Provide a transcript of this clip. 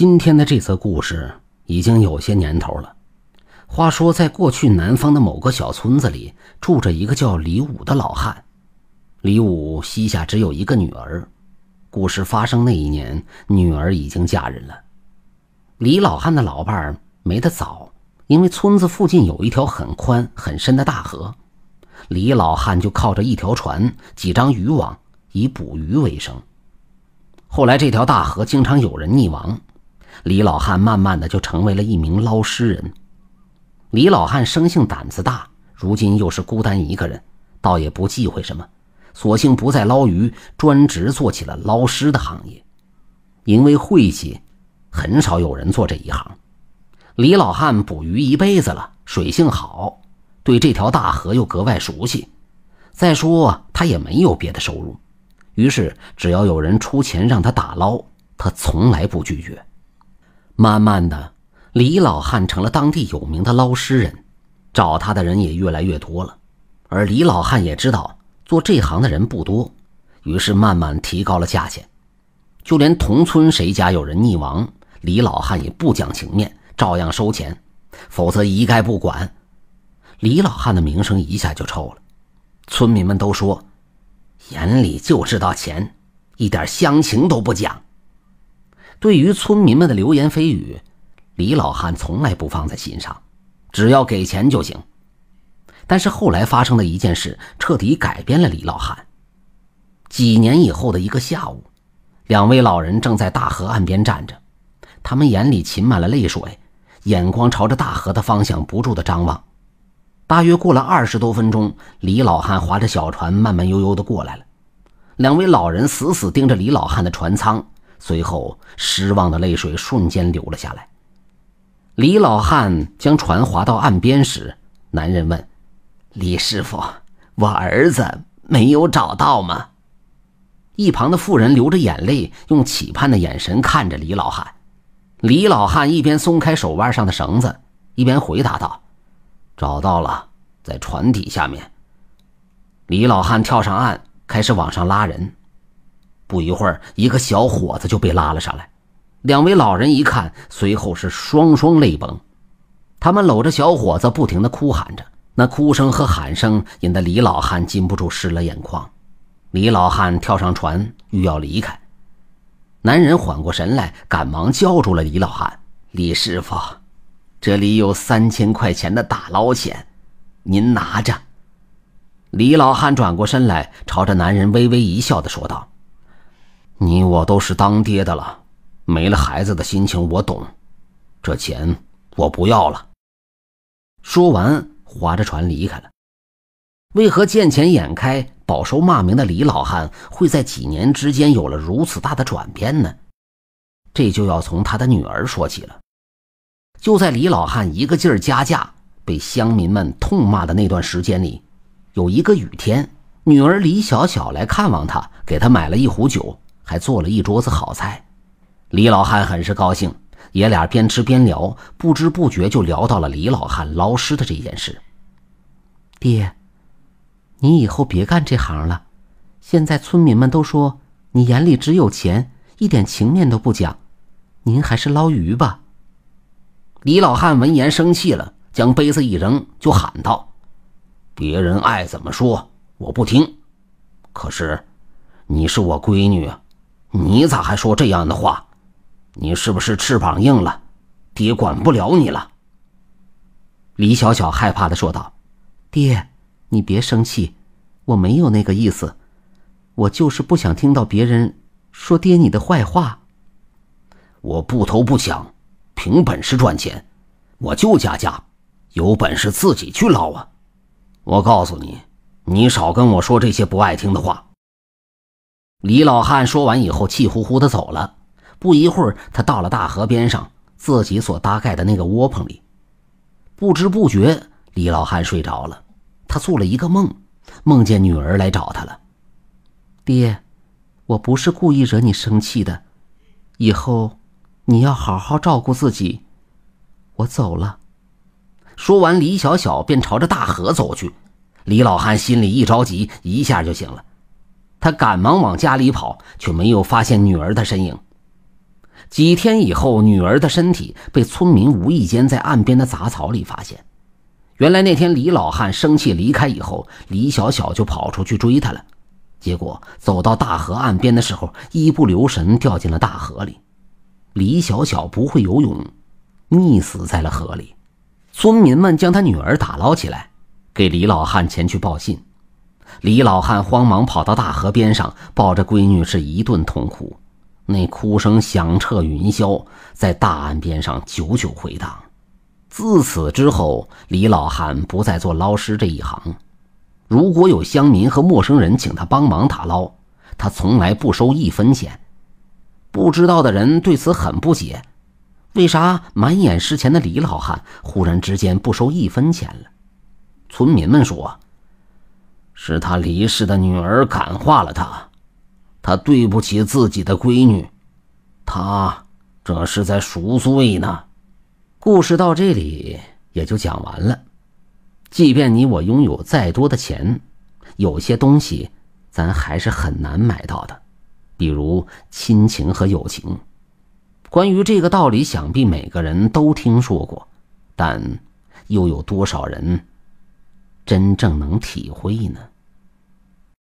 今天的这则故事已经有些年头了。话说，在过去南方的某个小村子里，住着一个叫李武的老汉。李武膝下只有一个女儿。故事发生那一年，女儿已经嫁人了。李老汉的老伴儿没得早，因为村子附近有一条很宽很深的大河。李老汉就靠着一条船、几张渔网，以捕鱼为生。后来，这条大河经常有人溺亡。李老汉慢慢的就成为了一名捞尸人。李老汉生性胆子大，如今又是孤单一个人，倒也不忌讳什么，索性不再捞鱼，专职做起了捞尸的行业。因为晦气，很少有人做这一行。李老汉捕鱼一辈子了，水性好，对这条大河又格外熟悉。再说他也没有别的收入，于是只要有人出钱让他打捞，他从来不拒绝。慢慢的，李老汉成了当地有名的捞尸人，找他的人也越来越多了。而李老汉也知道做这行的人不多，于是慢慢提高了价钱。就连同村谁家有人溺亡，李老汉也不讲情面，照样收钱，否则一概不管。李老汉的名声一下就臭了，村民们都说，眼里就知道钱，一点乡情都不讲。对于村民们的流言蜚语，李老汉从来不放在心上，只要给钱就行。但是后来发生的一件事彻底改变了李老汉。几年以后的一个下午，两位老人正在大河岸边站着，他们眼里噙满了泪水，眼光朝着大河的方向不住的张望。大约过了二十多分钟，李老汉划着小船慢慢悠悠的过来了。两位老人死死盯着李老汉的船舱。随后，失望的泪水瞬间流了下来。李老汉将船划到岸边时，男人问：“李师傅，我儿子没有找到吗？”一旁的妇人流着眼泪，用期盼的眼神看着李老汉。李老汉一边松开手腕上的绳子，一边回答道：“找到了，在船底下面。”李老汉跳上岸，开始往上拉人。不一会儿，一个小伙子就被拉了上来。两位老人一看，随后是双双泪崩。他们搂着小伙子，不停的哭喊着，那哭声和喊声引得李老汉禁不住湿了眼眶。李老汉跳上船，欲要离开。男人缓过神来，赶忙叫住了李老汉：“李师傅，这里有三千块钱的大捞钱，您拿着。”李老汉转过身来，朝着男人微微一笑的说道。你我都是当爹的了，没了孩子的心情我懂。这钱我不要了。说完，划着船离开了。为何见钱眼开、饱受骂名的李老汉会在几年之间有了如此大的转变呢？这就要从他的女儿说起了。就在李老汉一个劲儿加价被乡民们痛骂的那段时间里，有一个雨天，女儿李小小来看望他，给他买了一壶酒。还做了一桌子好菜，李老汉很是高兴。爷俩边吃边聊，不知不觉就聊到了李老汉捞尸的这件事。爹，你以后别干这行了，现在村民们都说你眼里只有钱，一点情面都不讲。您还是捞鱼吧。李老汉闻言生气了，将杯子一扔，就喊道：“别人爱怎么说，我不听。可是，你是我闺女。”你咋还说这样的话？你是不是翅膀硬了？爹管不了你了。李小小害怕的说道：“爹，你别生气，我没有那个意思，我就是不想听到别人说爹你的坏话。我不偷不抢，凭本事赚钱，我就加价，有本事自己去捞啊！我告诉你，你少跟我说这些不爱听的话。”李老汉说完以后，气呼呼的走了。不一会儿，他到了大河边上自己所搭盖的那个窝棚里。不知不觉，李老汉睡着了。他做了一个梦，梦见女儿来找他了。爹，我不是故意惹你生气的，以后你要好好照顾自己。我走了。说完，李小小便朝着大河走去。李老汉心里一着急，一下就醒了。他赶忙往家里跑，却没有发现女儿的身影。几天以后，女儿的身体被村民无意间在岸边的杂草里发现。原来那天李老汉生气离开以后，李小小就跑出去追他了，结果走到大河岸边的时候，一不留神掉进了大河里。李小小不会游泳，溺死在了河里。村民们将他女儿打捞起来，给李老汉前去报信。李老汉慌忙跑到大河边上，抱着闺女是一顿痛哭，那哭声响彻云霄，在大岸边上久久回荡。自此之后，李老汉不再做捞尸这一行。如果有乡民和陌生人请他帮忙打捞，他从来不收一分钱。不知道的人对此很不解，为啥满眼是钱的李老汉忽然之间不收一分钱了？村民们说。是他离世的女儿感化了他，他对不起自己的闺女，他这是在赎罪呢。故事到这里也就讲完了。即便你我拥有再多的钱，有些东西咱还是很难买到的，比如亲情和友情。关于这个道理，想必每个人都听说过，但又有多少人真正能体会呢？